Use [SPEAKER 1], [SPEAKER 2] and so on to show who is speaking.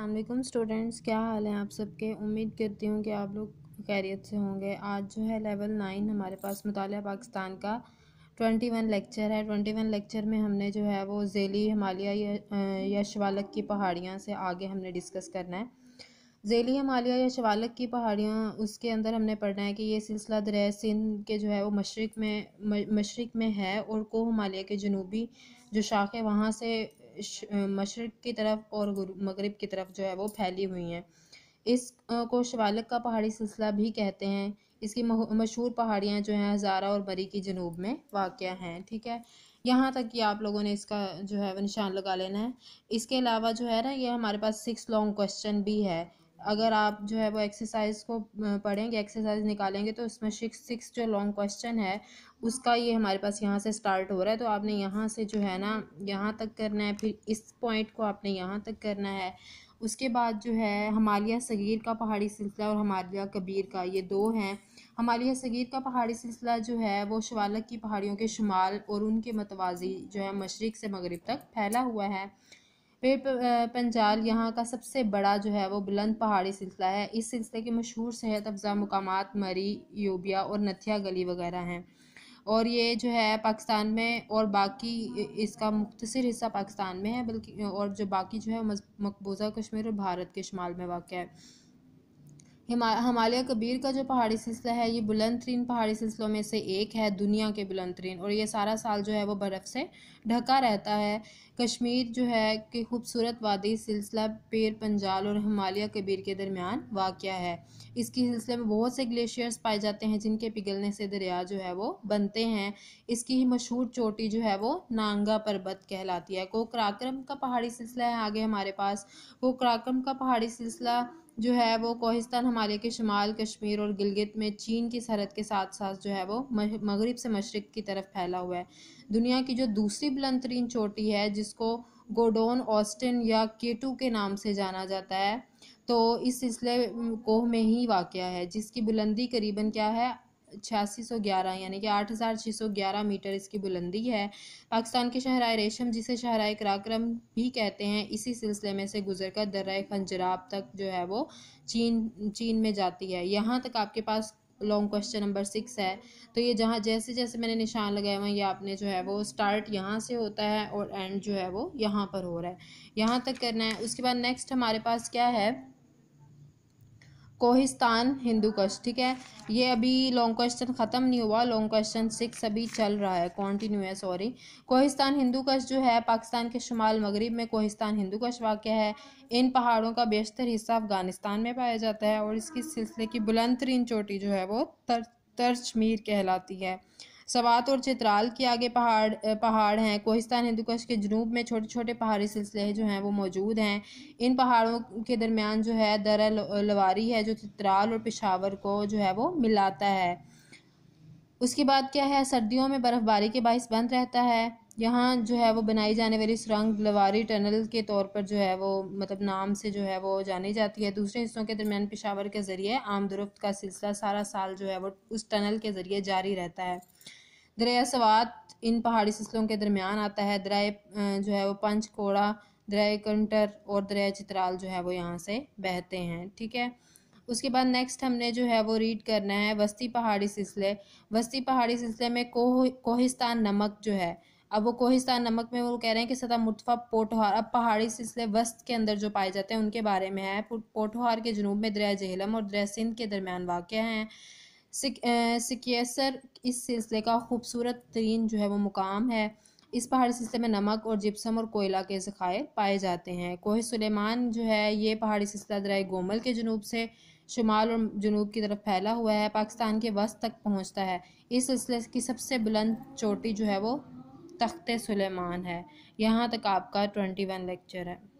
[SPEAKER 1] अल्लाम स्टूडेंट्स क्या हाल है आप सबके उम्मीद करती हूँ कि आप लोग खैरियत से होंगे आज जो है लेवल नाइन हमारे पास मताल पाकिस्तान का ट्वेंटी वन लेक्चर है ट्वेंटी वन लेक्चर में हमने जो है वो ज़ेली हिमालय या, या शवालक की पहाड़ियाँ से आगे हमने डिस्कस करना है झैली हमालिया या शवालक की पहाड़ियाँ उसके अंदर हमने पढ़ना है कि ये सिलसिला दर सिंध के जो है वो मशरक में मशरक में है और को हमालिया के जनूबी जो शाख है वहाँ से मशरक की तरफ और मगरब की तरफ जो है वो फैली हुई हैं इस को शवालक का पहाड़ी सिलसिला भी कहते हैं इसकी मशहूर पहाड़ियाँ जो हैं हज़ारा और बरी की जनूब में वाक़ हैं ठीक है यहाँ तक कि आप लोगों ने इसका जो है वो निशान लगा लेना है इसके अलावा जो है ना ये हमारे पास सिक्स लॉन्ग क्वेश्चन भी है अगर आप जो है वो एक्सरसाइज को पढ़ेंगे एक्सरसाइज निकालेंगे तो उसमें सिक्स सिक्स जो लॉन्ग क्वेश्चन है उसका ये हमारे पास यहाँ से स्टार्ट हो रहा है तो आपने यहाँ से जो है ना यहाँ तक करना है फिर इस पॉइंट को आपने यहाँ तक करना है उसके बाद जो है हमालिया सगीर का पहाड़ी सिलसिला और हमालिया कबीर का ये दो हैं हमालिया सगीर का पहाड़ी सिलसिला जो है वो शवालक की पहाड़ियों के शुमाल और उनके मतवाजी जो है मशरक़ से मगरब तक फैला हुआ है पे पंजाल यहाँ का सबसे बड़ा जो है वो बुलंद पहाड़ी सिलसिला है इस सिलसिले के मशहूर सेहत अफजा मकाम मरी यूबिया और नथिया गली वगैरह हैं और ये जो है पाकिस्तान में और बाकी इसका मुख्तर हिस्सा पाकिस्तान में है बल्कि और जो बाकी जो है मकबूजा कश्मीर और भारत के शुमाल में वाक़ है हिमा हमालिया कबीर का जो पहाड़ी सिलसिला है ये बुलंद तरीन पहाड़ी सिलसिलों में से एक है दुनिया के बुलंद तरीन और ये सारा साल जो है वो बर्फ़ से ढका रहता है कश्मीर जो है कि खूबसूरत वादी सिलसिला पेर पंजाल और हिमालय कबीर के दरमियान वाक़ है इसकी सिलसिले में बहुत से ग्लेशियर्स पाए जाते हैं जिनके पिघलने से दरिया जो है वो बनते हैं इसकी ही मशहूर चोटी जो है वो नांगा पर्वत कहलाती है कोकराक्रम का पहाड़ी सिलसिला है आगे हमारे पास कोकराक्रम का पहाड़ी सिलसिला जो है वो कोहिस्तान हमारे के शुमाल कश्मीर और गिलगित में चीन की सरहद के साथ साथ जो है वो मगरब से मशरक़ की तरफ फैला हुआ है दुनिया की जो दूसरी बुलंद तरीन चोटी है जिसको गोडोन ऑस्टिन या केटू के नाम से जाना जाता है तो इस सिलसिले कोह में ही वाक़ है जिसकी बुलंदी करीबन क्या है छियासी सौ ग्यारह यानी कि आठ हज़ार छः सौ ग्यारह मीटर इसकी बुलंदी है पाकिस्तान के शहराए रेशम जिसे शहराए कराक्रम भी कहते हैं इसी सिलसिले में से गुजर कर दर्रा खंजराब तक जो है वो चीन चीन में जाती है यहाँ तक आपके पास लॉन्ग क्वेश्चन नंबर सिक्स है तो ये जहाँ जैसे जैसे मैंने निशान लगाए हुए ये आपने जो है वो स्टार्ट यहाँ से होता है और एंड जो है वो यहाँ पर हो रहा है यहाँ तक करना है उसके बाद नेक्स्ट हमारे पास क्या है कोहिस्तान हिंदू कश ठीक है ये अभी लॉन्ग क्वेश्चन ख़त्म नहीं हुआ लॉन्ग क्वेश्चन सिक्स अभी चल रहा है कॉन्टिन्यू है सॉरी कोहिस्तान हिंदू कश जो है पाकिस्तान के शुमाल मगरब में कोहिस्तान हिंदू कश वाक़ है इन पहाड़ों का बेशतर हिस्सा अफगानिस्तान में पाया जाता है और इसकी सिलसिले की बुलंद तरीन चोटी जो है वो तर तर्जमीर कहलाती है सवात और चित्राल के आगे पहाड़ पहाड़ हैं कोहिस्तान हिंदुकश के जनूब में छोटे छोटे पहाड़ी सिलसिले जो हैं वो मौजूद हैं इन पहाड़ों के दरमियान जो है दरा लवारी है जो चित्राल और पेशावर को जो है वो मिलाता है उसके बाद क्या है सर्दियों में बर्फ़बारी के बायस बंद रहता है यहाँ जो है वो बनाई जाने वाली सुरंग लवारी टनल के तौर पर जो है वो मतलब नाम से जो है वो जानी जाती है दूसरे हिस्सों के दरमियान पेशावर के ज़रिए आमदरफ्त का सिलसिला सारा साल जो है वो उस टनल के ज़रिए जारी रहता है दरिया सवात इन पहाड़ी सिलसिलों के दरमियान आता है दरिया जो है वो पंचकोड़ा दरिया कंटर और दरिया चित्राल जो है वो यहाँ से बहते हैं ठीक है उसके बाद नेक्स्ट हमने जो है वो रीड करना है वस्ती पहाड़ी सिलसिले वस्ती पहाड़ी सिलसिले में कोह कोहिस्तान नमक जो है अब वो कोहिस्तान नमक में वो कह रहे हैं कि सदा मुतफ़ा पोटोहार अब पहाड़ी सिलसिले वस्त के अंदर जो पाए जाते हैं उनके बारे में है पोटोहार के जनूब में दरिया जहलम और दरिया सिंध के दरमियान वाक़ हैं सिकेसर इस सिलसिले का खूबसूरत तरीन जो है वो मुकाम है इस पहाड़ी सिलसिले में नमक और जिप्सम और कोयला के ज़ख़ायर पाए जाते हैं कोह सुलेमान जो है ये पहाड़ी सिलसिला दराय गोमल के जनूब से शुमाल और जनूब की तरफ फैला हुआ है पाकिस्तान के वस्त तक पहुंचता है इस सिलसिले की सबसे बुलंद चोटी जो है वो तख्त सुलेमान है यहाँ तक आपका ट्वेंटी वन लेक्चर है